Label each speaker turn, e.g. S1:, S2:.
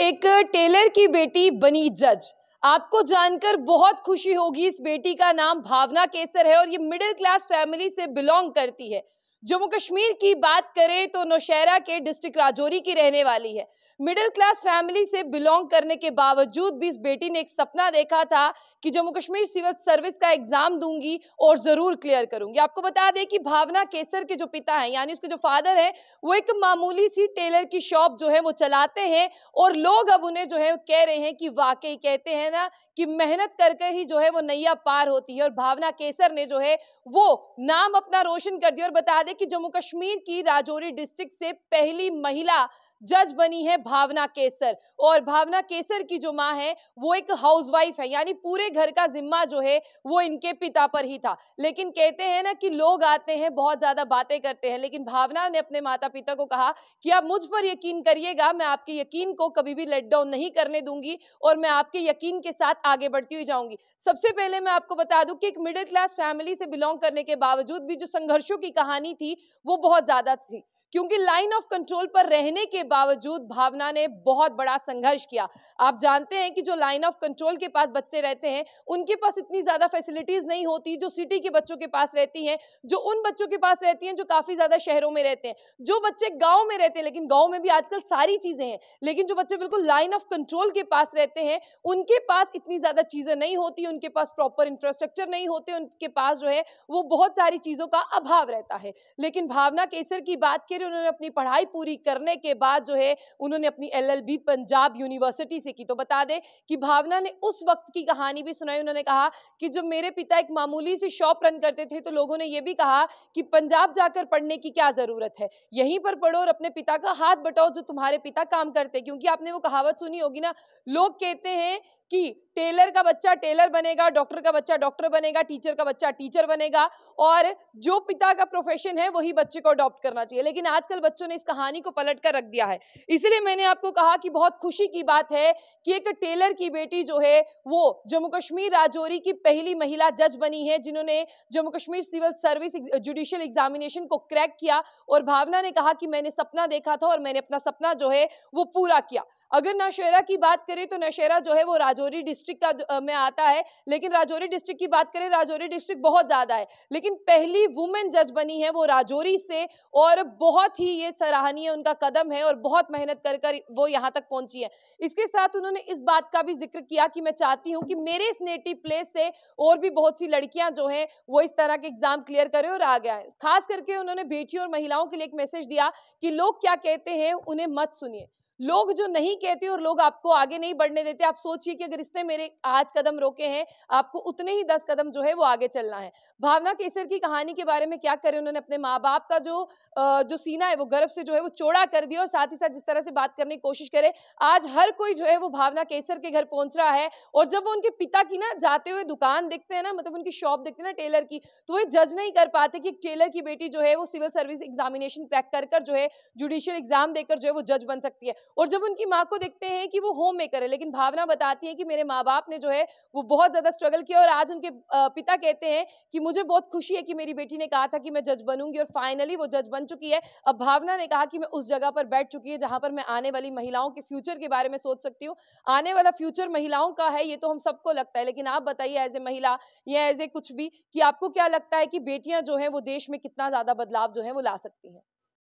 S1: एक टेलर की बेटी बनी जज आपको जानकर बहुत खुशी होगी इस बेटी का नाम भावना केसर है और ये मिडिल क्लास फैमिली से बिलोंग करती है जम्मू कश्मीर की बात करें तो नौशहरा के डिस्ट्रिक्ट राजौरी की रहने वाली है मिडिल क्लास फैमिली से बिलोंग करने के बावजूद भी इस बेटी ने एक सपना देखा था कि जम्मू कश्मीर सिविल सर्विस का एग्जाम दूंगी और जरूर क्लियर करूंगी आपको बता दें कि भावना केसर के जो पिता हैं यानी उसके जो फादर हैं वो एक मामूली सी टेलर की शॉप जो है वो चलाते हैं और लोग अब उन्हें जो है कह रहे हैं कि वाकई कहते हैं ना कि मेहनत करके ही जो है वो नैया पार होती है और भावना केसर ने जो है वो नाम अपना रोशन कर दिया और बता दें कि जम्मू कश्मीर की राजौरी डिस्ट्रिक्ट से पहली महिला जज बनी है भावना केसर और भावना केसर की जो माँ है वो एक हाउसवाइफ है यानी पूरे घर का जिम्मा जो है वो इनके पिता पर ही था लेकिन कहते हैं ना कि लोग आते हैं बहुत ज़्यादा बातें करते हैं लेकिन भावना ने अपने माता पिता को कहा कि आप मुझ पर यकीन करिएगा मैं आपके यकीन को कभी भी लेट डाउन नहीं करने दूंगी और मैं आपके यकीन के साथ आगे बढ़ती हुई जाऊंगी सबसे पहले मैं आपको बता दूं कि एक मिडिल क्लास फैमिली से बिलोंग करने के बावजूद भी जो संघर्षों की कहानी थी वो बहुत ज़्यादा थी क्योंकि लाइन ऑफ कंट्रोल पर रहने के बावजूद भावना ने बहुत बड़ा संघर्ष किया आप जानते हैं कि जो लाइन ऑफ कंट्रोल के पास बच्चे रहते हैं उनके पास इतनी ज़्यादा फैसिलिटीज़ नहीं होती जो सिटी के बच्चों के पास रहती हैं जो उन बच्चों के पास रहती हैं जो काफ़ी ज़्यादा शहरों में रहते हैं जो बच्चे गाँव में रहते हैं लेकिन गाँव में भी आजकल सारी चीज़ें हैं लेकिन जो बच्चे बिल्कुल लाइन ऑफ कंट्रोल के पास रहते हैं उनके पास इतनी ज़्यादा चीज़ें नहीं होती उनके पास प्रॉपर इंफ्रास्ट्रक्चर नहीं होते उनके पास जो है वो बहुत सारी चीज़ों का अभाव रहता है लेकिन भावना केसर की बात करें उन्होंने अपनी पढ़ाई पूरी करने के बाद जो है उन्होंने अपनी एलएलबी पंजाब यूनिवर्सिटी से की तो बता दें कि भावना ने उस वक्त की कहानी भी सुनाई उन्होंने कहा कि जब मेरे पिता एक मामूली से शॉप रन करते थे तो लोगों ने यह भी कहा कि पंजाब जाकर पढ़ने की क्या ज़रूरत है यहीं पर पढ़ो और अपने पिता का हाथ बटाओ जो तुम्हारे पिता काम करते क्योंकि आपने वो कहावत सुनी होगी ना लोग कहते हैं कि टेलर का बच्चा टेलर बनेगा डॉक्टर का बच्चा डॉक्टर बनेगा टीचर का बच्चा टीचर बनेगा और जो पिता का प्रोफेशन है वही बच्चे को अडॉप्ट करना चाहिए लेकिन आजकल बच्चों ने इस कहानी को पलट कर रख दिया है इसलिए मैंने आपको कहा कि बहुत खुशी की बात है कि एक टेलर की बेटी जो है वो जम्मू कश्मीर राजौरी की पहली महिला जज बनी है जिन्होंने Jammu Kashmir civil service judicial examination को क्रैक किया और भावना ने कहा कि मैंने सपना देखा था और मैंने अपना सपना जो है वो पूरा किया अगर नौशेरा की बात करें तो नौशेरा जो है वो राजौरी डिस्ट्रिक्ट का में आता है लेकिन राजौरी डिस्ट्रिक्ट की बात करें राजौरी डिस्ट्रिक्ट बहुत ज़्यादा है लेकिन पहली वुमेन जज बनी है वो राजौरी से और बहुत बहुत ही ये सराहनीय उनका कदम है और बहुत मेहनत कर कर वो यहाँ तक पहुंची है इसके साथ उन्होंने इस बात का भी जिक्र किया कि मैं चाहती हूँ कि मेरे इस नेटिव प्लेस से और भी बहुत सी लड़कियां जो हैं वो इस तरह के एग्जाम क्लियर करें और आगे आए खास करके उन्होंने बेटियों और महिलाओं के लिए एक मैसेज दिया कि लोग क्या कहते हैं उन्हें मत सुनिए लोग जो नहीं कहते और लोग आपको आगे नहीं बढ़ने देते आप सोचिए कि अगर इसने मेरे आज कदम रोके हैं आपको उतने ही दस कदम जो है वो आगे चलना है भावना केसर की कहानी के बारे में क्या करें उन्होंने अपने माँ बाप का जो जो सीना है वो गर्व से जो है वो चौड़ा कर दिया और साथ ही साथ जिस तरह से बात करने की कोशिश करे आज हर कोई जो है वो भावना केसर के घर पहुंच रहा है और जब वो उनके पिता की ना जाते हुए दुकान देखते हैं ना मतलब उनकी शॉप देखते हैं ना टेलर की तो वो जज नहीं कर पाते कि टेलर की बेटी जो है वो सिविल सर्विस एग्जामिनेशन क्रैक कर जो है जुडिशियल एग्जाम देकर जो है वो जज बन सकती है और जब उनकी माँ को देखते हैं कि वो होम मेकर है लेकिन भावना बताती है कि मेरे माँ बाप ने जो है वो बहुत ज़्यादा स्ट्रगल किया और आज उनके पिता कहते हैं कि मुझे बहुत खुशी है कि मेरी बेटी ने कहा था कि मैं जज बनूंगी और फाइनली वो जज बन चुकी है अब भावना ने कहा कि मैं उस जगह पर बैठ चुकी है जहाँ पर मैं आने वाली महिलाओं के फ्यूचर के बारे में सोच सकती हूँ आने वाला फ्यूचर महिलाओं का है ये तो हम सबको लगता है लेकिन आप बताइए एज ए महिला या एज ए कुछ भी कि आपको क्या लगता है कि बेटियां जो है वो देश में कितना ज़्यादा बदलाव जो है वो ला सकती हैं